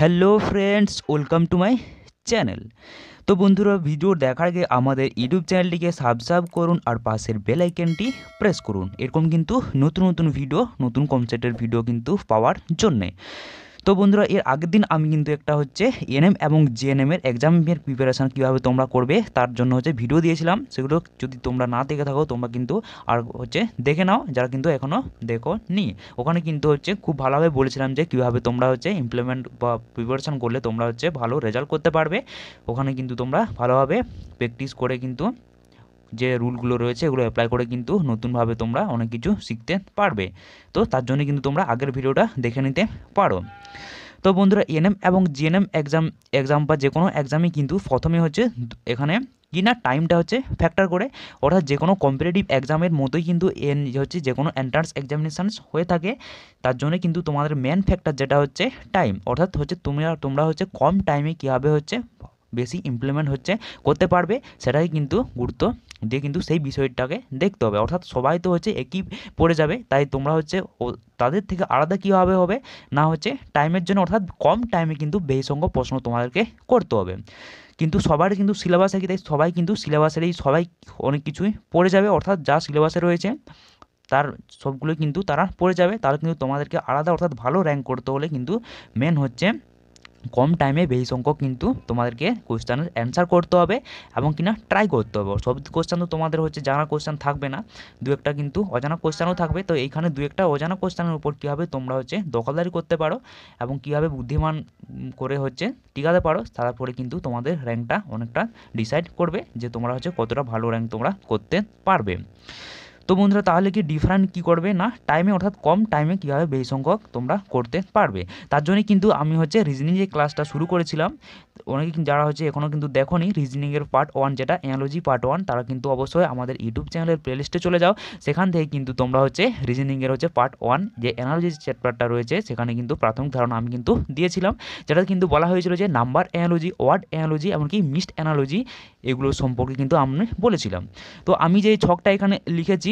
hello friends welcome to my channel তো বন্ধুরা video দেখার আগে আমাদের ইউটিউব চ্যানেলটিকে সাবস্ক্রাইব করুন আর পাশের বেল আইকনটি প্রেস করুন এরকম কিন্তু নতুন নতুন ভিডিও নতুন কনসেপ্টের ভিডিও কিন্তু পাওয়ার জন্যে তো বন্ধুরা এর আগের দিন আমি কিন্তু একটা হচ্ছে এনএম এবং জেএনএমের এক্সামের প্রিপারেশান কীভাবে তোমরা করবে তার জন্য হচ্ছে ভিডিও দিয়েছিলাম সেগুলো যদি তোমরা না দেখে থাকো তোমরা কিন্তু আর হচ্ছে দেখে নাও যারা কিন্তু এখনও দেখো নি ওখানে কিন্তু হচ্ছে খুব ভালোভাবে বলেছিলাম যে কীভাবে তোমরা হচ্ছে ইমপ্লিমেন্ট বা প্রিপারেশান করলে তোমরা হচ্ছে ভালো রেজাল্ট করতে পারবে ওখানে কিন্তু তোমরা ভালোভাবে প্র্যাকটিস করে কিন্তু যে রুলগুলো রয়েছে এগুলো অ্যাপ্লাই করে কিন্তু নতুনভাবে তোমরা অনেক কিছু শিখতে পারবে তো তার জন্য কিন্তু তোমরা আগের ভিডিওটা দেখে নিতে পারো তো বন্ধুরা এনএম e এবং জিএনএম এক্সাম এক্সাম বা যে কোনো এক্সামে কিন্তু প্রথমে হচ্ছে এখানে কি না টাইমটা হচ্ছে ফ্যাক্টর করে অর্থাৎ যে কোনো কম্পিটিটিভ এক্সামের মতোই কিন্তু এন হচ্ছে যে কোনো এন্ট্রান্স এক্সামিনেশানস হয়ে থাকে তার জন্য কিন্তু তোমাদের মেন ফ্যাক্টর যেটা হচ্ছে টাইম অর্থাৎ হচ্ছে তোমরা তোমরা হচ্ছে কম টাইমে কীভাবে হচ্ছে বেশি ইমপ্লিমেন্ট হচ্ছে করতে পারবে সেটাই কিন্তু গুরুত্ব দিয়ে কিন্তু সেই বিষয়টাকে দেখতে হবে অর্থাৎ সবাই তো হচ্ছে একই পড়ে যাবে তাই তোমরা হচ্ছে তাদের থেকে আলাদা কীভাবে হবে না হচ্ছে টাইমের জন্য অর্থাৎ কম টাইমে কিন্তু বেসঙ্গ প্রশ্ন তোমাদেরকে করতে হবে কিন্তু সবার কিন্তু সিলেবাস একই তাই সবাই কিন্তু সিলেবাসের এই সবাই অনেক কিছুই পড়ে যাবে অর্থাৎ যা সিলেবাসে রয়েছে তার সবগুলো কিন্তু তারা পড়ে যাবে তাহলে কিন্তু তোমাদেরকে আলাদা অর্থাৎ ভালো র্যাঙ্ক করতে হলে কিন্তু মেন হচ্ছে কম টাইমে বেশি সংখ্যক কিন্তু তোমাদেরকে কোয়েশ্চানের অ্যান্সার করতে হবে এবং কিনা ট্রাই করতে হবে সব কোয়েশ্চান তো তোমাদের হচ্ছে জানা কোয়েশ্চান থাকবে না দু একটা কিন্তু অজানা কোয়েশ্চানও থাকবে তো এইখানে দু একটা অজানা কোয়েশ্চানের উপর কীভাবে তোমরা হচ্ছে দখলদারি করতে পারো এবং কীভাবে বুদ্ধিমান করে হচ্ছে টিকাতে পারো তারপরে কিন্তু তোমাদের র্যাঙ্কটা অনেকটা ডিসাইড করবে যে তোমরা হচ্ছে কতটা ভালো র্যাঙ্ক তোমরা করতে পারবে তো বন্ধুরা তাহলে কি ডিফারেন্ট কী করবে না টাইমে অর্থাৎ কম টাইমে কীভাবে বেশি সংখ্যক তোমরা করতে পারবে তার জন্যই কিন্তু আমি হচ্ছে রিজনিং যে ক্লাসটা শুরু করেছিলাম অনেকে যারা হচ্ছে এখনও কিন্তু নি রিজনিংয়ের পার্ট ওয়ান যেটা অ্যানালজি পার্ট ওয়ান তারা কিন্তু অবশ্যই আমাদের ইউটিউব চ্যানেলের প্লেলিস্টে চলে যাও সেখান থেকে কিন্তু তোমরা হচ্ছে রিজনিংয়ের হচ্ছে পার্ট ওয়ান যে অ্যানালজি চ্যাপ্টারটা রয়েছে সেখানে কিন্তু প্রাথমিক ধারণা আমি কিন্তু দিয়েছিলাম যেটা কিন্তু বলা হয়েছিল যে নাম্বার অ্যানালজি ওয়ার্ড অ্যানালজি এমনকি মিসড অ্যানোলজি এগুলো সম্পর্কে কিন্তু আমি বলেছিলাম তো আমি যে ছকটা এখানে লিখেছি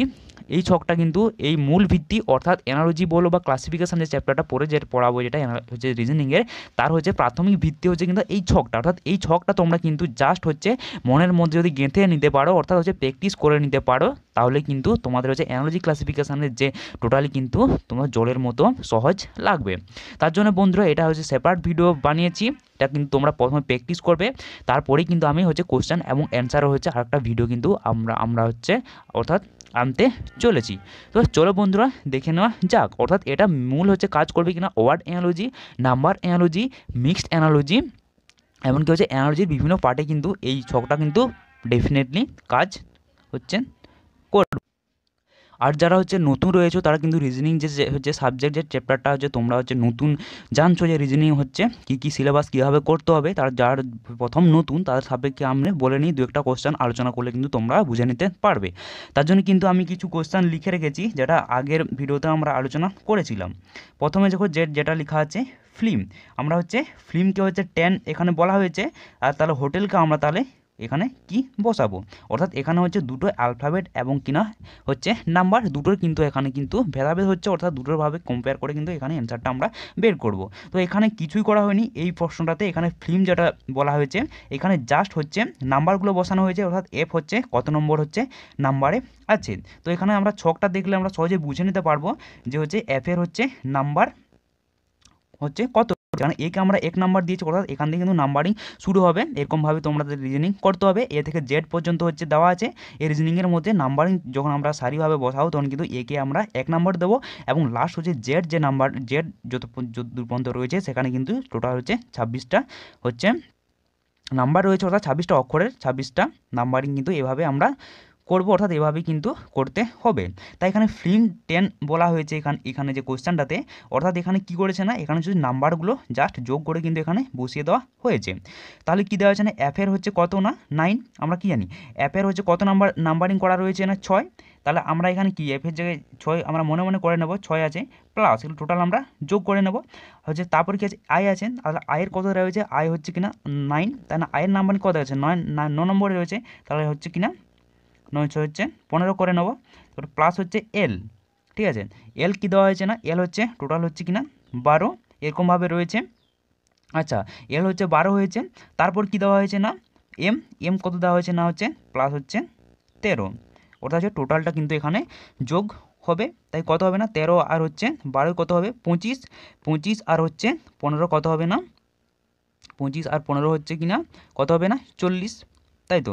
এই ছকটা কিন্তু এই মূল ভিত্তি অর্থাৎ এনালজি বলো বা ক্লাসিফিকেশান যে চ্যাপ্টারটা পড়ে যে পড়াবো যেটা হচ্ছে রিজনিংয়ের তার হচ্ছে প্রাথমিক ভিত্তি হচ্ছে কিন্তু এই ছকটা অর্থাৎ এই ছকটা তোমরা কিন্তু জাস্ট হচ্ছে মনের মধ্যে যদি গেঁথে নিতে পারো অর্থাৎ হচ্ছে প্র্যাকটিস করে নিতে পারো তাহলে কিন্তু তোমাদের হচ্ছে অ্যানালজি ক্লাসিফিকেশানের যে টোটালি কিন্তু তোমার জলের মতো সহজ লাগবে তার জন্য বন্ধুরা এটা হচ্ছে সেপারেট ভিডিও বানিয়েছি এটা কিন্তু তোমরা প্রথমে প্র্যাকটিস করবে তারপরেই কিন্তু আমি হচ্ছে কোশ্চেন এবং অ্যান্সারও হচ্ছে আরেকটা ভিডিও কিন্তু আমরা আমরা হচ্ছে অর্থাৎ আনতে চলেছি তো চলো বন্ধুরা দেখে নেওয়া যাক অর্থাৎ এটা মূল হচ্ছে কাজ করবে কিনা word analogy number analogy mixed analogy এমনকি হচ্ছে অ্যানালজির বিভিন্ন পার্টে কিন্তু এই ছকটা কিন্তু ডেফিনেটলি কাজ হচ্ছেন করবে আর যারা হচ্ছে নতুন রয়েছে তারা কিন্তু রিজনিং যে হচ্ছে সাবজেক্ট যে চ্যাপ্টারটা হচ্ছে তোমরা হচ্ছে নতুন জানছো যে রিজনিং হচ্ছে কী কী সিলেবাস কীভাবে করতে হবে তার যার প্রথম নতুন তার সাপেক্ষে আমরা বলে নিই দু একটা কোশ্চেন আলোচনা করলে কিন্তু তোমরা বুঝে নিতে পারবে তার জন্য কিন্তু আমি কিছু কোশ্চেন লিখে রেখেছি যেটা আগের ভিডিওতে আমরা আলোচনা করেছিলাম প্রথমে দেখো যে যেটা লেখা আছে ফিল্ম আমরা হচ্ছে ফিল্মকে হচ্ছে টেন এখানে বলা হয়েছে আর তাহলে হোটেলকে আমরা তাহলে এখানে কি বসাবো অর্থাৎ এখানে হচ্ছে দুটো অ্যালফাবেট এবং কিনা হচ্ছে নাম্বার দুটোর কিন্তু এখানে কিন্তু ভেদাভেদ হচ্ছে অর্থাৎ দুটোরভাবে কম্পেয়ার করে কিন্তু এখানে অ্যান্সারটা আমরা বের করব তো এখানে কিছুই করা হয়নি এই প্রশ্নটাতে এখানে ফিল্ম যেটা বলা হয়েছে এখানে জাস্ট হচ্ছে নাম্বারগুলো বসানো হয়েছে অর্থাৎ এফ হচ্ছে কত নম্বর হচ্ছে নাম্বারে আছে তো এখানে আমরা ছকটা দেখলে আমরা সহজে বুঝে নিতে পারবো যে হচ্ছে এফের হচ্ছে নাম্বার হচ্ছে কত কারণ একে আমরা এক নাম্বার দিয়েছি অর্থাৎ এখান থেকে কিন্তু নাম্বারিং শুরু হবে এরকমভাবে তোমরা রিজনিং করতে হবে এ থেকে জেড পর্যন্ত হচ্ছে দেওয়া আছে এই রিজনিংয়ের মধ্যে নাম্বারিং যখন আমরা সারিভাবে বসাবো তখন কিন্তু একে আমরা এক নাম্বার দেবো এবং লাস্ট হচ্ছে জেড যে নাম্বার জেড যত দূর পর্যন্ত রয়েছে সেখানে কিন্তু টোটাল হচ্ছে ছাব্বিশটা হচ্ছে নাম্বার রয়েছে অর্থাৎ ছাব্বিশটা অক্ষরের ছাব্বিশটা নাম্বারিং কিন্তু এভাবে আমরা করবো অর্থাৎ এভাবেই কিন্তু করতে হবে তাই এখানে ফিল্ম টেন বলা হয়েছে এখানে এখানে যে কোয়েশ্চানটাতে অর্থাৎ এখানে কি করেছে না এখানে শুধু নাম্বারগুলো জাস্ট যোগ করে কিন্তু এখানে বসিয়ে দেওয়া হয়েছে তাহলে কি দেওয়া হয়েছে না অ্যাফের হচ্ছে কত না নাইন আমরা কি জানি অ্যাপের হচ্ছে কত নাম্বার নাম্বারিং করা রয়েছে না ছয় তাহলে আমরা এখানে কি এফের জায়গায় ছয় আমরা মনে মনে করে নেব ছয় আছে প্লাস এগুলো টোটাল আমরা যোগ করে নেব হচ্ছে তারপর কি আছে আয় আছে তাহলে আয়ের কত রয়েছে আয় হচ্ছে কিনা নাইন তাই না আয়ের নাম্বারিং কত আছে নয় ন নম্বরে রয়েছে তাহলে হচ্ছে কিনা নয় ছয় হচ্ছে পনেরো করে নেবো তারপর প্লাস হচ্ছে এল ঠিক আছে এল কি দেওয়া হয়েছে না এল হচ্ছে টোটাল হচ্ছে কি না বারো এরকমভাবে রয়েছে আচ্ছা এল হচ্ছে বারো হয়েছে তারপর কি দেওয়া হয়েছে না এম এম কত দেওয়া হয়েছে না হচ্ছে প্লাস হচ্ছে তেরো অর্থাৎ হচ্ছে টোটালটা কিন্তু এখানে যোগ হবে তাই কত হবে না তেরো আর হচ্ছে বারো কত হবে পঁচিশ পঁচিশ আর হচ্ছে পনেরো কত হবে না পঁচিশ আর পনেরো হচ্ছে কি না কত হবে না চল্লিশ তাই তো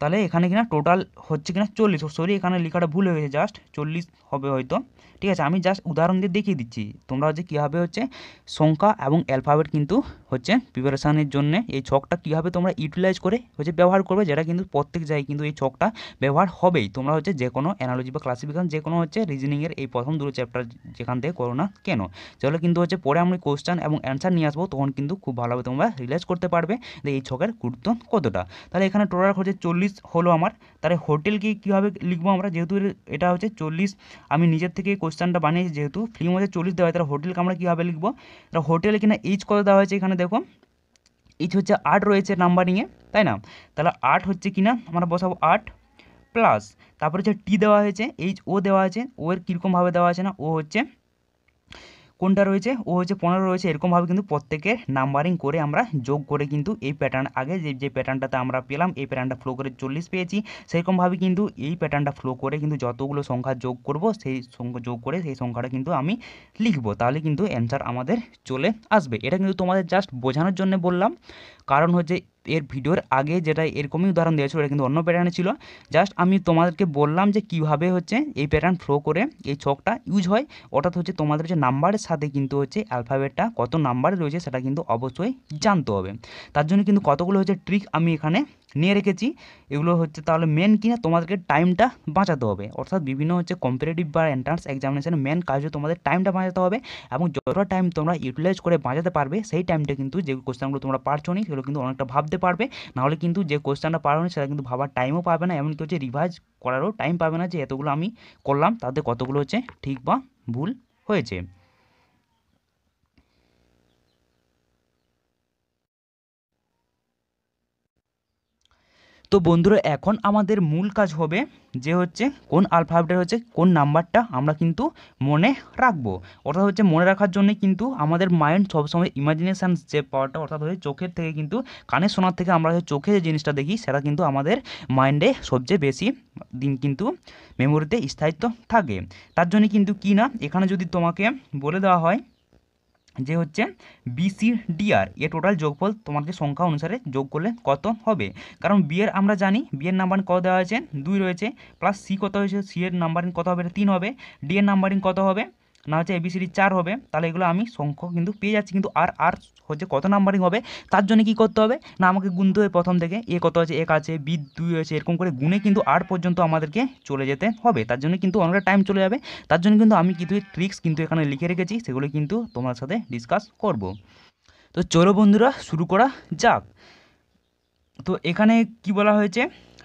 তাহলে এখানে কিনা টোটাল হচ্ছে কিনা চল্লিশ সরি oh, এখানে লেখাটা ভুল হয়েছে জাস্ট চল্লিশ হবে হয়তো ঠিক আছে আমি জাস্ট উদাহরণ দিয়ে দেখিয়ে দিচ্ছি তোমরা হচ্ছে কীভাবে হচ্ছে সংখ্যা এবং অ্যালফাবেট কিন্তু হচ্ছে প্রিপারেশানের জন্য এই ছকটা কীভাবে তোমরা ইউটিলাইজ করে হচ্ছে ব্যবহার করবে যেটা কিন্তু প্রত্যেক জায়গায় কিন্তু এই ছকটা ব্যবহার হবেই তোমরা হচ্ছে যে কোনো অ্যানালজি বা ক্লাসিফিকেশন যে কোনো হচ্ছে রিজনিংয়ের এই প্রথম দুটো চ্যাপ্টার যেখান থেকে করো না কেন তাহলে কিন্তু হচ্ছে পরে আমরা কোয়েশ্চান এবং অ্যান্সার নিয়ে আসবো তখন কিন্তু খুব ভালোভাবে তোমরা রিলাইজ করতে পারবে যে এই ছকের গুরুত্ব কতটা তাহলে এখানে টোটাল হচ্ছে চল্লিশ চল্লিশ হলো আমার তাহলে হোটেলকে কীভাবে লিখবো আমরা যেহেতু এটা হচ্ছে চল্লিশ আমি নিজের থেকে কোশ্চেনটা বানিয়েছি যেহেতু ফিল্ম হচ্ছে চল্লিশ দেওয়া হয় তাহলে হোটেলকে আমরা কীভাবে লিখবো তাহলে হোটেল কিনা এইচ কত দেওয়া হয়েছে এখানে দেখো এইচ হচ্ছে আট রয়েছে নাম্বারিংয়ে তাই না তাহলে আট হচ্ছে কিনা আমরা বসাবো আট প্লাস তারপরে হচ্ছে টি দেওয়া হয়েছে এইচ ও দেওয়া আছে ও এর কীরকমভাবে দেওয়া আছে না ও হচ্ছে কোনটা রয়েছে ও হচ্ছে পনেরো রয়েছে এরকমভাবে কিন্তু প্রত্যেকের নাম্বারিং করে আমরা যোগ করে কিন্তু এই প্যাটার্ন আগে যে যে প্যাটার্নটাতে আমরা পেলাম এই প্যাটার্নটা ফ্লো করে চল্লিশ পেয়েছি সেরকমভাবে কিন্তু এই প্যাটার্নটা ফ্লো করে কিন্তু যতগুলো সংখ্যা যোগ করব সেই সংখ্যা যোগ করে সেই সংখ্যাটা কিন্তু আমি লিখব তাহলে কিন্তু অ্যান্সার আমাদের চলে আসবে এটা কিন্তু তোমাদের জাস্ট বোঝানোর জন্য বললাম কারণ হচ্ছে এর ভিডিওর আগে যেটা এরকমই উদাহরণ দিয়েছিল এটা কিন্তু অন্য প্যাটার্নে ছিল জাস্ট আমি তোমাদেরকে বললাম যে কিভাবে হচ্ছে এই প্যাটার্ন ফ্লো করে এই ছকটা ইউজ হয় অর্থাৎ হচ্ছে তোমাদের যে নাম্বারের সাথে কিন্তু হচ্ছে অ্যালফাবেটটা কত নাম্বার রয়েছে সেটা কিন্তু অবশ্যই জানতে হবে তার জন্য কিন্তু কতগুলো হচ্ছে ট্রিক আমি এখানে নিয়ে রেখেছি এগুলো হচ্ছে তাহলে মেন কি না তোমাদেরকে টাইমটা বাঁচাতে হবে অর্থাৎ বিভিন্ন হচ্ছে কম্পিটিটিভ বা এন্ট্রান্স এক্সামিনেশানের মেন কাজ হচ্ছে তোমাদের টাইমটা বাঁচাতে হবে এবং যতটা টাইম তোমরা ইউটিলাইজ করে বাঁচাতে পারবে সেই টাইমটা কিন্তু যে কোশ্চেনগুলো তোমরা পারছো নি সেগুলো কিন্তু অনেকটা ভাবতে পারবে নাহলে কিন্তু যে কোয়েশ্চানটা পারো নি সেটা কিন্তু ভাবার টাইমও পাবে না এমনকি হচ্ছে রিভাইজ করারও টাইম পাবে না যে এতগুলো আমি করলাম তাতে কতগুলো হচ্ছে ঠিক বা ভুল হয়েছে তো বন্ধুরা এখন আমাদের মূল কাজ হবে যে হচ্ছে কোন আলফাবেটের হচ্ছে কোন নাম্বারটা আমরা কিন্তু মনে রাখবো অর্থাৎ হচ্ছে মনে রাখার জন্য কিন্তু আমাদের মাইন্ড সবসময় ইমাজিনেশান যে পাওয়ারটা অর্থাৎ হচ্ছে চোখের থেকে কিন্তু কানে শোনার থেকে আমরা চোখে যে জিনিসটা দেখি সেটা কিন্তু আমাদের মাইন্ডে সবচেয়ে বেশি দিন কিন্তু মেমোরিতে স্থায়িত্ব থাকে তার জন্য কিন্তু কি না এখানে যদি তোমাকে বলে দেওয়া হয় যে হচ্ছে বিসিডিআর এ টোটাল যোগফল তোমাদের সংখ্যা অনুসারে যোগ করলে কত হবে কারণ বিয়ের আমরা জানি বিয়ের নাম্বার কত দেওয়া আছে দুই রয়েছে প্লাস সি কত হয়েছে সি এর নাম্বারিং কত হবে তিন হবে ডি এর নাম্বারিং কত হবে না হচ্ছে এবিসিডি চার হবে তাহলে এগুলো আমি সংখ্য কিন্তু পেয়ে যাচ্ছি কিন্তু আর আর হচ্ছে কত নাম্বারিং হবে তার জন্য কি করতে হবে না আমাকে গুনতে হবে প্রথম থেকে এ কত আছে এক আছে বি দুই আছে এরকম করে গুনে কিন্তু আর পর্যন্ত আমাদেরকে চলে যেতে হবে তার জন্য কিন্তু অনেকটা টাইম চলে যাবে তার জন্য কিন্তু আমি কিন্তু ট্রিক্স কিন্তু এখানে লিখে রেখেছি সেগুলো কিন্তু তোমার সাথে ডিসকাস করব তো চলো বন্ধুরা শুরু করা যাক তো এখানে কি বলা হয়েছে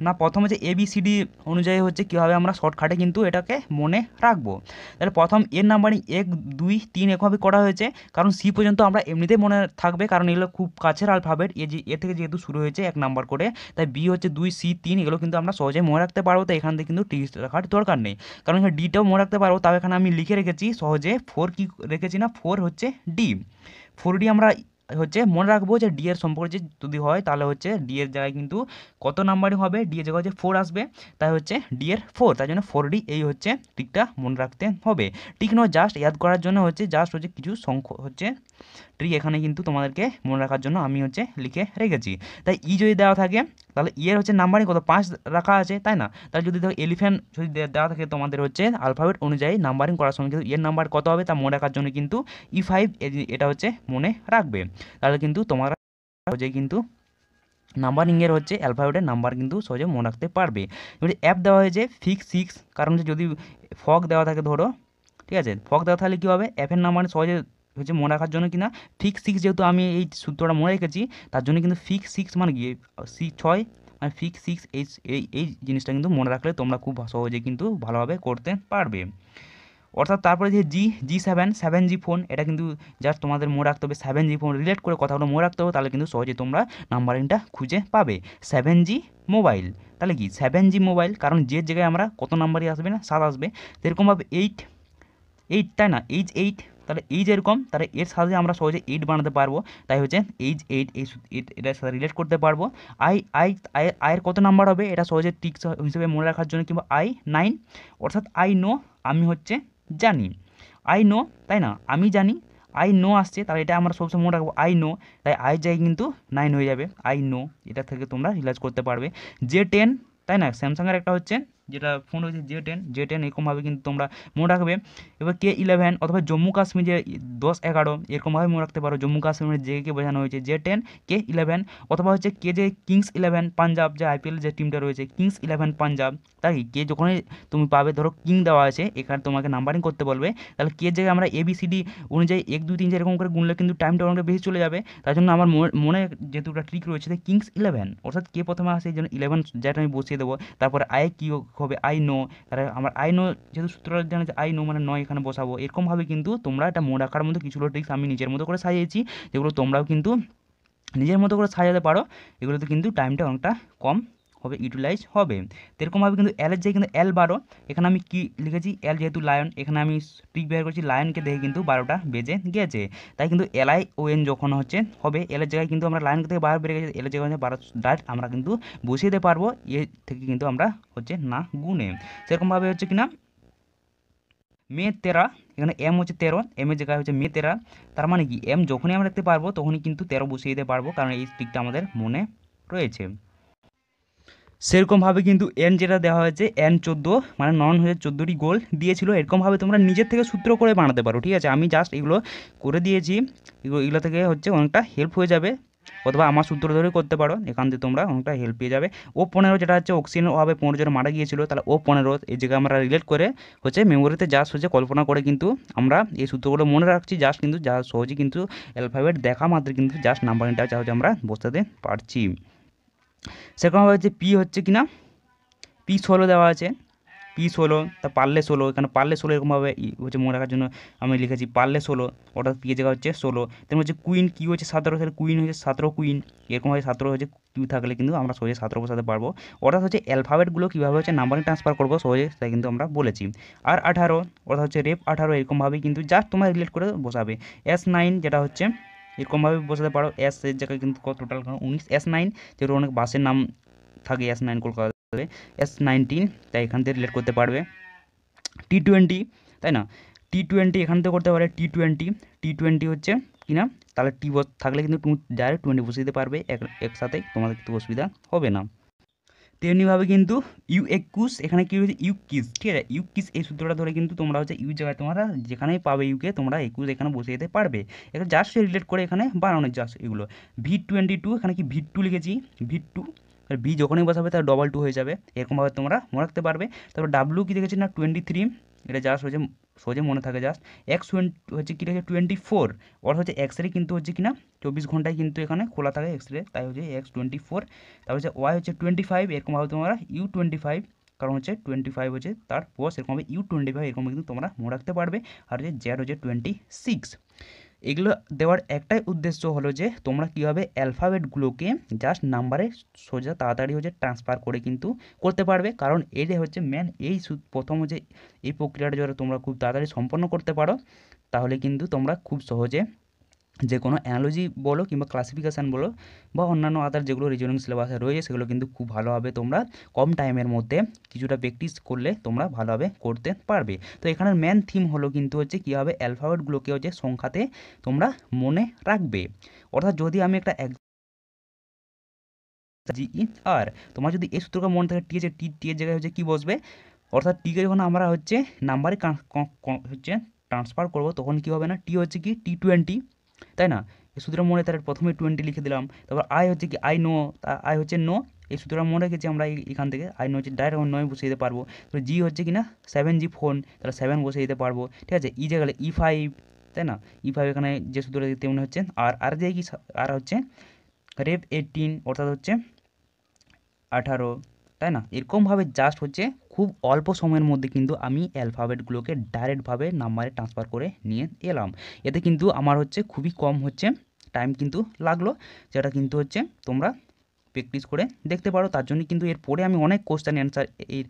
না প্রথম হচ্ছে এবিসিডি অনুযায়ী হচ্ছে কীভাবে আমরা শর্টকাটে কিন্তু এটাকে মনে রাখবো তাহলে প্রথম এর নাম্বারিং এক দুই তিন একভাবে করা হয়েছে কারণ সি পর্যন্ত আমরা এমনিতেই মনে থাকবে কারণ এগুলো খুব কাছের আলফাবেট এ যে এ থেকে যেহেতু শুরু হয়েছে এক নাম্বার করে তাই বি হচ্ছে দুই সি তিন এগুলো কিন্তু আমরা সহজে মনে রাখতে পারবো তাই এখান থেকে কিন্তু টিক্স রাখার দরকার নেই কারণ এখানে ডিটাও মনে রাখতে পারবো তাও এখানে আমি লিখে রেখেছি সহজে ফোর কী রেখেছি না ফোর হচ্ছে ডি ফোর ডি আমরা হচ্ছে মনে রাখবো যে ডি এর সম্পর্কে যদি হয় তাহলে হচ্ছে ডি এর জায়গায় কিন্তু কত নাম্বারিং হবে ডি এর জায়গায় হচ্ছে ফোর আসবে তাই হচ্ছে ডি এর ফোর তার জন্য ফোর ডি এই হচ্ছে ট্রিকটা মনে রাখতে হবে ঠিক নয় জাস্ট ইয়াদ করার জন্য হচ্ছে জাস্ট হচ্ছে কিছু সংখ্যা হচ্ছে ট্রিক এখানে কিন্তু তোমাদেরকে মনে রাখার জন্য আমি হচ্ছে লিখে রেখেছি তাই ই e যদি দেওয়া থাকে তাহলে ই e এর হচ্ছে নাম্বারিং কত পাঁচ রাখা আছে তাই না তাহলে যদি দেখো এলিফেন্ট যদি দেওয়া থাকে তোমাদের হচ্ছে আলফাবেট অনুযায়ী নাম্বারিং করার সময় কিন্তু e এর নাম্বার কত হবে তা মনে রাখার জন্য কিন্তু ই ফাইভ এটা হচ্ছে মনে রাখবে তাহলে কিন্তু তোমার সহজে কিন্তু নাম্বারিংয়ের হচ্ছে অ্যালফাবেটের নাম্বার কিন্তু সহজে মনে রাখতে পারবে এবার অ্যাপ দেওয়া হয়েছে ফিক্স সিক্স কারণ হচ্ছে যদি ফক দেওয়া থাকে ধরো ঠিক আছে ফক দেওয়া থাকলে কী হবে অ্যাপের নাম্বার সহজে হচ্ছে মনে রাখার জন্য কিনা ফিক্স সিক্স যেহেতু আমি এই সূত্রটা মনে রেখেছি তার জন্য কিন্তু ফিক্স সিক্স মানে গিয়ে সি ছয় মানে ফিক্স সিক্স এই এই জিনিসটা কিন্তু মনে রাখলে তোমরা খুব সহজে কিন্তু ভালোভাবে করতে পারবে অর্থাৎ তারপরে যে G G seven seven G phone এটা কিন্তু জাস্ট তোমাদের মনে রাখতে হবে সেভেন জি ফোন রিলেট করে কথাগুলো মনে রাখতে হবে তাহলে কিন্তু সহজে তোমরা নাম্বারিংটা খুঁজে পাবে সেভেন জি মোবাইল তাহলে কি সেভেন জি মোবাইল কারণ যে জায়গায় আমরা কত নাম্বারই আসবে না সাত আসবে সেরকমভাবে এইট এইট তাই না এইচ এইট তাহলে এইচ এরকম তাহলে এর সাথে আমরা সহজে এইট বানাতে পারবো তাই হচ্ছে এইচ এইট এই এটার সাথে রিলেট করতে পারবো আই আই আয়ের কত নাম্বার হবে এটা সহজে টিক্স হিসেবে মনে রাখার জন্য কিংবা আই নাইন অর্থাৎ আই নো আমি হচ্ছে জানি আই নো তাই না আমি জানি আই নো আসছে তাহলে এটা আমরা সবসময় মনে রাখবো আই নো তাই আই যাই কিন্তু নাইন হয়ে যাবে আই নো এটা থেকে তোমরা রিলাইজ করতে পারবে জে টেন তাই না স্যামসাংয়ের একটা হচ্ছে যেটা ফোন রয়েছে জে টেন জে টেন এরকমভাবে কিন্তু তোমরা মনে রাখবে এবার কে ইলেভেন অথবা জম্মু কাশ্মীরে দশ এগারো এরকমভাবে মনে রাখতে পারো জম্মু কাশ্মীরের জে কে বোঝানো হয়েছে জে টেন কে ইলেভেন অথবা হচ্ছে কে যে কিংস ইলেভেন পাঞ্জাব যে আইপিএল যে টিমটা রয়েছে কিংস ইলেভেন পাঞ্জাব তাই কে যখনই তুমি পাবে ধরো কিং দেওয়া আছে এখানে তোমাকে নাম্বারিং করতে বলবে তাহলে কে যে আমরা এবিসিডি অনুযায়ী এক দুই তিন এরকম করে গুনলে কিন্তু টাইমটা অনেকটা বেশি চলে যাবে তার জন্য আমার মনে যেহেতু একটা ট্রিক রয়েছে কিংস ইলেভেন অর্থাৎ কে প্রথমে আসে এই জন্য ইলেভেন যেটা আমি বসিয়ে দেবো তারপরে আয় কিউ হবে আই নো তাহলে আমার আই নো যেহেতু সূত্রটা জানা যে আই নো মানে নয় এখানে বসাবো এরকমভাবে কিন্তু তোমরা এটা মোড় রাখার মধ্যে কিছু ট্রিক্স আমি নিজের মতো করে সাজিয়েছি যেগুলো তোমরাও কিন্তু নিজের মতো করে সাজাতে পারো এগুলোতে কিন্তু টাইমটা অনেকটা কম হবে ইউটিলাইজ হবে তো এরকমভাবে কিন্তু এলের যে কিন্তু এল বারো এখানে আমি কি লিখেছি এল যেহেতু লায়ন এখানে আমি ট্রিক ব্যবহার করছি লায়নকে দেখে কিন্তু বারোটা বেজে গেছে তাই কিন্তু এলআই ও এন যখন হচ্ছে হবে এলের জায়গায় কিন্তু আমরা লায়ন থেকে বারো বেড়ে গেছে এলের জায়গায় বারো ডাট আমরা কিন্তু বসিয়ে দিতে পারবো এ থেকে কিন্তু আমরা হচ্ছে না গুণে সেরকমভাবে হচ্ছে কিনা মে তেরা এখানে এম হচ্ছে তেরো এম এর জায়গায় হচ্ছে মে তেরা তার মানে কি এম যখনই আমরা দেখতে পারবো তখনই কিন্তু তেরো বসিয়ে দিতে পারবো কারণ এই স্টিকটা আমাদের মনে রয়েছে সেরকমভাবে কিন্তু এন যেটা দেওয়া হয়েছে এন চোদ্দো মানে নন হাজার চোদ্দোটি গোল দিয়েছিল এরকমভাবে তোমরা নিজের থেকে সূত্র করে বানাতে পারো ঠিক আছে আমি জাস্ট এগুলো করে দিয়েছি এগুলো থেকে হচ্ছে অনেকটা হেল্প হয়ে যাবে অথবা আমার সূত্র ধরে করতে পারো এখান থেকে তোমরা অনেকটা হেল্প পেয়ে যাবে ও পনেরো যেটা হচ্ছে অক্সিজেন অভাবে পনেরো জন মারা গিয়েছিল তাহলে ও পনেরো এই জায়গায় আমরা রিলেট করে হচ্ছে মেমোরিতে জাস্ট হচ্ছে কল্পনা করে কিন্তু আমরা এই সূত্রগুলো মনে রাখছি জাস্ট কিন্তু যা সহজে কিন্তু অ্যালফাবেট দেখা মাত্র কিন্তু জাস্ট নাম্বারিংটা হচ্ছে আমরা বসতে পারছি সেরকমভাবে হচ্ছে পি হচ্ছে কি না পি ষোলো দেওয়া আছে পি ষোলো তা পারলে ষোলো এখানে পারলে ষোলো এরকমভাবে হচ্ছে মনে রাখার জন্য আমি লিখেছি পারলে ষোলো অর্থাৎ পিয়ে জায়গা হচ্ছে ষোলো তেমন হচ্ছে কুইন কি হচ্ছে সতেরো তাহলে কুইন হচ্ছে সতেরো কুইন এরকমভাবে সতেরো হচ্ছে কিউ থাকলে কিন্তু আমরা সহজে সতেরো বসাতে পারবো অর্থাৎ হচ্ছে অ্যালফাবেটগুলো কীভাবে হচ্ছে নাম্বারে ট্রান্সফার করবো সহজে সেটা কিন্তু আমরা বলেছি আর আঠারো অর্থাৎ হচ্ছে রেপ আঠারো এরকমভাবেই কিন্তু জাস্ট তোমরা রিলেট করে বসাবে এস নাইন যেটা হচ্ছে এরকমভাবে বসাতে পারো এস এর জায়গায় কিন্তু কত টোটাল উনিশ এস নাইন যেহেতু অনেক বাসের নাম থাকে এস নাইন কলকাতাতে এস নাইনটিন তাই এখান থেকে রিলেট করতে পারবে টি টোয়েন্টি তাই না টি টোয়েন্টি এখান থেকে করতে পারে টি টোয়েন্টি টি টোয়েন্টি হচ্ছে কিনা তাহলে টি বস থাকলে কিন্তু তুমি ডাইরেক্ট টোয়েন্টি বসে দিতে পারবে একসাথে তোমাদের কিন্তু অসুবিধা হবে না তেমনিভাবে কিন্তু ইউ একুশ এখানে কী ইউ ইউকিস ঠিক আছে ইউকিস এই সূত্রটা ধরে কিন্তু তোমরা হচ্ছে ইউ জায়গায় তোমরা যেখানেই পাবে ইউকে তোমরা একুশ এখানে বসে যেতে পারবে এখানে জাস্ট রিলেট করে এখানে বানানো জাস্ট এগুলো ভি টোয়েন্টি টু এখানে কি ভি টু লিখেছি ভি টু আর যখনই বসাবে তার ডবল টু হয়ে যাবে এরকমভাবে তোমরা মনে রাখতে পারবে তারপর ডাব্লু কি দেখেছি না টোয়েন্টি থ্রি এটা জাস্ট হয়েছে সোজে মনে থাকে জাস্ট এক্স হচ্ছে কী হচ্ছে টোয়েন্টি ফোর ওর হচ্ছে এক্স রে কিন্তু হচ্ছে কিনা চব্বিশ ঘন্টায় কিন্তু এখানে খোলা থাকে এক্স রে তাই হচ্ছে এক্স টোয়েন্টি ফোর তারপর হচ্ছে ওয়াই হচ্ছে টোয়েন্টি ফাইভ এরকমভাবে তোমরা ইউ টোয়েন্টি ফাইভ কারণ হচ্ছে টোয়েন্টি ফাইভ হচ্ছে তার এরকম হবে ইউ টোয়েন্টি ফাইভ এরকম কিন্তু তোমরা মনে রাখতে পারবে আর হচ্ছে জ্যার হচ্ছে টোয়েন্টি সিক্স এগুলো দেওয়ার একটাই উদ্দেশ্য হলো যে তোমরা কীভাবে অ্যালফাবেটগুলোকে জাস্ট নাম্বারে সোজা তাড়াতাড়ি হচ্ছে ট্রান্সফার করে কিন্তু করতে পারবে কারণ যে হচ্ছে মেন এই প্রথম যে এই প্রক্রিয়াটা যারা তোমরা খুব তাড়াতাড়ি সম্পন্ন করতে পারো তাহলে কিন্তু তোমরা খুব সহজে যে কোনো অ্যানালজি বলো কিংবা ক্লাসিফিকেশান বলো বা অন্যান্য আদার যেগুলো রিজনিং সিলেবাসে রয়েছে সেগুলো কিন্তু খুব ভালোভাবে তোমরা কম টাইমের মধ্যে কিছুটা প্র্যাকটিস করলে তোমরা ভালোভাবে করতে পারবে তো এখানের মেন থিম হলো কিন্তু হচ্ছে কীভাবে অ্যালফাবেটগুলোকে হচ্ছে সংখ্যাতে তোমরা মনে রাখবে অর্থাৎ যদি আমি একটা এক জিই আর e, তোমার যদি এই সূত্রকে মনে থাকে টি আছে টি টি এর জায়গায় হচ্ছে কী বসবে অর্থাৎ টিকে যখন আমরা হচ্ছে নাম্বারে হচ্ছে ট্রান্সফার করব তখন কী হবে না টি হচ্ছে কি টি টোয়েন্টি তাই না এই সূত্রের মনে তার প্রথমে টোয়েন্টি লিখে দিলাম তারপর আয় হচ্ছে কি আই নো আয় হচ্ছে নো এই সূত্রটা মনে রেখেছি আমরা এখান থেকে আই নো হচ্ছে ডাইরেক্ট আমরা নয় বসে দিতে পারবো তো জি হচ্ছে কি না সেভেন জি ফোন তাহলে সেভেন বসে দিতে পারবো ঠিক আছে ই জায়গায় ই ফাইভ তাই না ই e ফাইভ এখানে যে সূত্রটা তেমনি হচ্ছে আর আর যে কি আর হচ্ছে রেপ এইটিন অর্থাৎ হচ্ছে আঠারো তাই না এরকমভাবে জাস্ট হচ্ছে খুব অল্প সময়ের মধ্যে কিন্তু আমি অ্যালফাবেটগুলোকে ডাইরেক্টভাবে নাম্বারে ট্রান্সফার করে নিয়ে এলাম এতে কিন্তু আমার হচ্ছে খুবই কম হচ্ছে টাইম কিন্তু লাগলো যেটা কিন্তু হচ্ছে তোমরা প্র্যাকটিস করে দেখতে পারো তার জন্য কিন্তু এরপরে আমি অনেক কোশ্চেন অ্যান্সার এর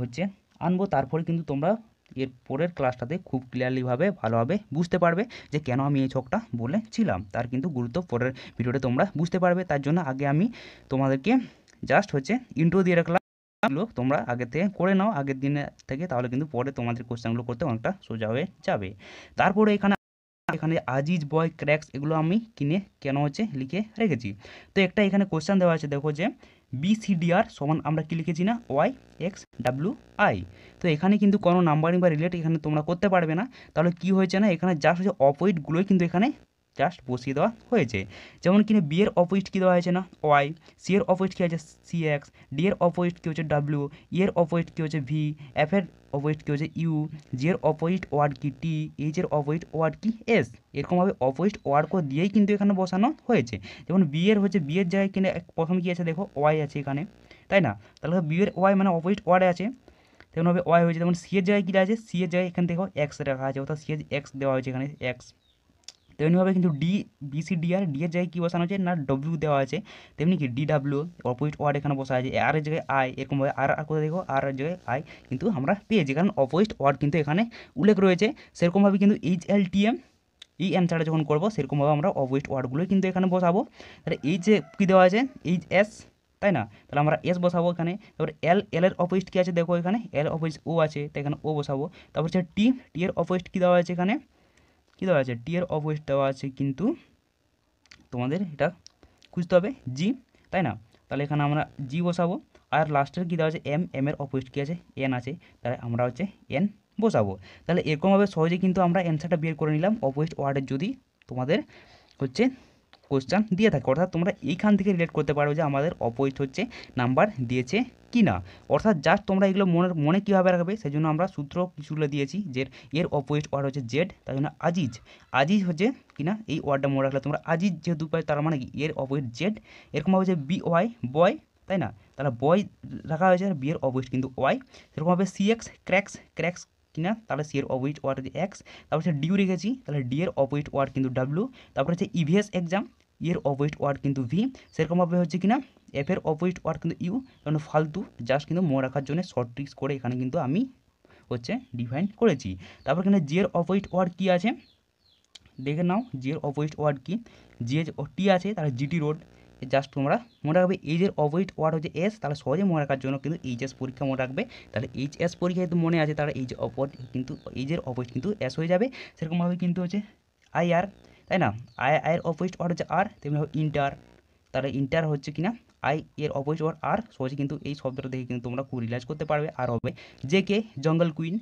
হচ্ছে আনবো তারপরে কিন্তু তোমরা এর পরের ক্লাসটাতে খুব ক্লিয়ারলিভাবে ভালোভাবে বুঝতে পারবে যে কেন আমি এই ছকটা বলেছিলাম তার কিন্তু গুরুত্ব পরের ভিডিওটা তোমরা বুঝতে পারবে তার জন্য আগে আমি তোমাদেরকে জাস্ট হচ্ছে ইন্ট্রো দিয়ে রাখলাম তোমরা আগে থেকে করে নাও আগের দিনে থেকে তাহলে কিন্তু পরে তোমাদের কোশ্চেনগুলো করতে অনেকটা সোজা হয়ে যাবে তারপরে এখানে এখানে আজিজ বয় ক্র্যাক্স এগুলো আমি কিনে কেন হচ্ছে লিখে রেখেছি তো একটা এখানে কোশ্চেন দেওয়া আছে দেখো যে বিসিডিআর সমান আমরা কি লিখেছি না ওয়াই এক্স ডাব্লু আই তো এখানে কিন্তু কোনো নাম্বারিং বা রিলেট এখানে তোমরা করতে পারবে না তাহলে কি হয়েছে না এখানে যা হচ্ছে অপোজিটগুলোই কিন্তু এখানে জাস্ট বসিয়ে দেওয়া হয়েছে যেমন কিনা বি এর অপোজিট কী দেওয়া হয়েছে না ওয়াই সি এর অপোজিট কী হয়েছে সি এক্স ডি এর অপোজিট কী হচ্ছে ডাব্লিউ ই e এর অপোজিট কী হচ্ছে ভি এফ এর অপোজিট কী হচ্ছে ইউ জি এর অপোজিট ওয়ার্ড কি টি এইচ এর অপোজিট ওয়ার্ড কি এস এরকমভাবে অপোজিট ওয়ার্ড করে দিয়েই কিন্তু এখানে বসানো হয়েছে যেমন বি এর হচ্ছে বি এর জায়গায় কিনা প্রথম কী আছে দেখো ওয়াই আছে এখানে তাই না তাহলে বি এর ওয়াই মানে অপোজিট ওয়ার্ডে আছে তেমনভাবে ওয়াই হয়েছে যেমন সি এর জায়গায় কী আছে সি এর জায়গায় এখানে দেখো এক্স রাখা আছে অর্থাৎ সি এর এক্স দেওয়া হয়েছে এখানে এক্স তেমনিভাবে কিন্তু ডি বিসি ডি আর ডি এর জায়গায় কী বসানো আছে না ডব্লিউ দেওয়া আছে তেমনি কি ডি ডাব্লিউ অপোজিট ওয়ার্ড এখানে বসা আছে আর এর জায়গায় আই এরকমভাবে আর আর কোথায় দেখো আর এর জায়গায় আই কিন্তু আমরা পেয়েছি কারণ অপোজিট ওয়ার্ড কিন্তু এখানে উল্লেখ রয়েছে সেরকমভাবে কিন্তু এইচ এল টি এম এই অ্যান্সারটা যখন করবো সেরকমভাবে আমরা অপোজিট ওয়ার্ডগুলোই কিন্তু এখানে বসাবো তাহলে এইচ যে কী দেওয়া আছে এইচ এস তাই না তাহলে আমরা এস বসাবো এখানে তারপর এল এল এর অপোজিট কী আছে দেখো এখানে এল অপোজিট ও আছে তো এখানে ও বসাবো তারপর হচ্ছে টি টি এর অপোজিট কী দেওয়া আছে এখানে কী দেওয়া আছে টিয়ের এর অপোজিট দেওয়া আছে কিন্তু তোমাদের এটা খুঁজতে হবে জি তাই না তাহলে এখানে আমরা জি বসাবো আর লাস্টের কী দেওয়া আছে এম এম এর অপোজিট কী আছে এন আছে তাহলে আমরা হচ্ছে এন বসাবো তাহলে এরকমভাবে সহজে কিন্তু আমরা অ্যান্সারটা বের করে নিলাম অপোজিট ওয়ার্ডের যদি তোমাদের হচ্ছে কোশ্চান দিয়ে থাকে অর্থাৎ তোমরা এইখান থেকে রিলেট করতে পারো যে আমাদের অপোজিট হচ্ছে নাম্বার দিয়েছে কি না অর্থাৎ জাস্ট তোমরা এগুলো মনে মনে কীভাবে রাখবে সেই জন্য আমরা সূত্র কিছুগুলো দিয়েছি যে এর অপোজিট ওয়ার্ড হচ্ছে জেড তাই জন্য আজিজ আজিজ হচ্ছে কি না এই ওয়ার্ডটা মনে রাখলে তোমরা আজিজ যেহেতু পাই তার মানে কি এর অপোজিট জেড এরকমভাবে হচ্ছে বি ওয়াই বয় তাই না তাহলে বয় রাখা হয়েছে আর বিয়ের অপোজিট কিন্তু ওয়াই সেরকমভাবে সি এক্স ক্র্যাক্স ক্র্যাক্স কিনা তাহলে সি এর অপোজিট ওয়ার্ড এক্স তারপর হচ্ছে ডিউ রেখেছি তাহলে ডি এর অপোজিট ওয়ার্ড কিন্তু ডাব্লু তারপর হচ্ছে ইভিএস এক্সাম ইয়ের অপোজিট ওয়ার্ড কিন্তু ভি সেরকমভাবে হচ্ছে কিনা এফের অপোজিট ওয়ার্ড কিন্তু ইউ কারণ ফালতু জাস্ট কিন্তু মো রাখার জন্য শর্ট ট্রিক্স করে এখানে কিন্তু আমি হচ্ছে ডিফাইন করেছি তারপর এখানে জি এর অপোজিট ওয়ার্ড কী আছে দেখে নাও জি এর অপোজিট ওয়ার্ড কী জি টি আছে তাহলে জিটি রোড জাস্ট তোমরা মনে রাখবে এইজের অপোজিট ওয়ার্ড হচ্ছে এস তাহলে সহজে মনে রাখার জন্য কিন্তু এইচএস পরীক্ষা মনে রাখবে তাহলে এইচএস পরীক্ষা যদি মনে আছে তাহলে এইচ অপোজিট কিন্তু এইজের অপোজিট কিন্তু এস হয়ে যাবে সেরকমভাবে কিন্তু হচ্ছে আই আর তাই না আই এর অপোজিট ওয়ার্ড হচ্ছে আর তেমনি হবে ইন্টার তাহলে ইন্টার হচ্ছে কি না আই এর অপোজিট ওয়ার্ড আর সহজে কিন্তু এই শব্দটা দেখে কিন্তু তোমরা খুব রিলাইজ করতে পারবে আর হবে যে কে জঙ্গল কুইন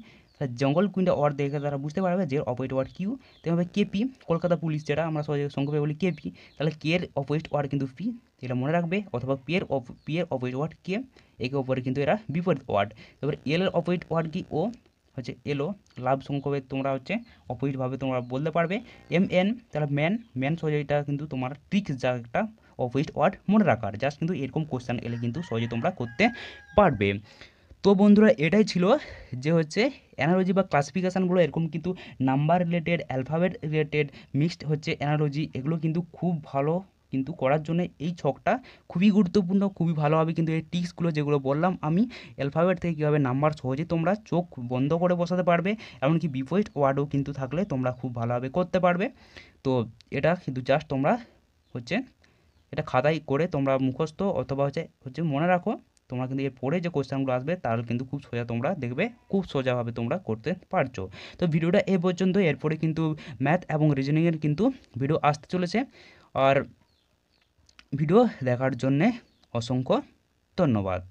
জঙ্গল কুইনটা ওয়ার্ড দেখে তারা বুঝতে পারবে যে অপোজিট ওয়ার্ড কিউ তেমন হবে কেপি কলকাতা পুলিশ যেটা আমরা সহজে সংক্ষেপে বলি কেপি তাহলে কে এর অপোজিট ওয়ার্ড কিন্তু পি এটা মনে রাখবে অথবা পি এর পি এর অপোজিট ওয়ার্ড কে একে অপরে কিন্তু এরা বিপরীত ওয়ার্ড তারপর এল এর অপোজিট ওয়ার্ড কি ও হচ্ছে এলো লাভ সংখ্যক তোমরা হচ্ছে অপোজিটভাবে তোমরা বলতে পারবে এম এন তাহলে ম্যান ম্যান সহজে এটা কিন্তু তোমার ট্রিক যা একটা অপোজিট ওয়ার্ড মনে রাখার জাস্ট কিন্তু এরকম কোশ্চেন এলে কিন্তু সহজে তোমরা করতে পারবে তো বন্ধুরা এটাই ছিল যে হচ্ছে অ্যানালজি বা ক্লাসিফিকেশানগুলো এরকম কিন্তু number related alphabet related mixed হচ্ছে অ্যানালজি এগুলো কিন্তু খুব ভালো কিন্তু করার জন্য এই ছকটা খুবই গুরুত্বপূর্ণ খুবই ভালোভাবে কিন্তু এই টিক্সগুলো যেগুলো বললাম আমি অ্যালফাবেট থেকে কীভাবে নাম্বার সহজে তোমরা চোখ বন্ধ করে বসাতে পারবে এমনকি বিপরীত ওয়ার্ডও কিন্তু থাকলে তোমরা খুব ভালোভাবে করতে পারবে তো এটা কিন্তু জাস্ট তোমরা হচ্ছে এটা খাতাই করে তোমরা মুখস্থ অথবা হচ্ছে হচ্ছে মনে রাখো তোমরা কিন্তু এর পরে যে কোশ্চেনগুলো আসবে তার কিন্তু খুব সোজা তোমরা দেখবে খুব সোজাভাবে তোমরা করতে পারছো তো ভিডিওটা এ পর্যন্ত এরপরে কিন্তু ম্যাথ এবং রিজনিংয়ের কিন্তু ভিডিও আসতে চলেছে আর ভিডিও দেখার জন্যে অসংখ্য ধন্যবাদ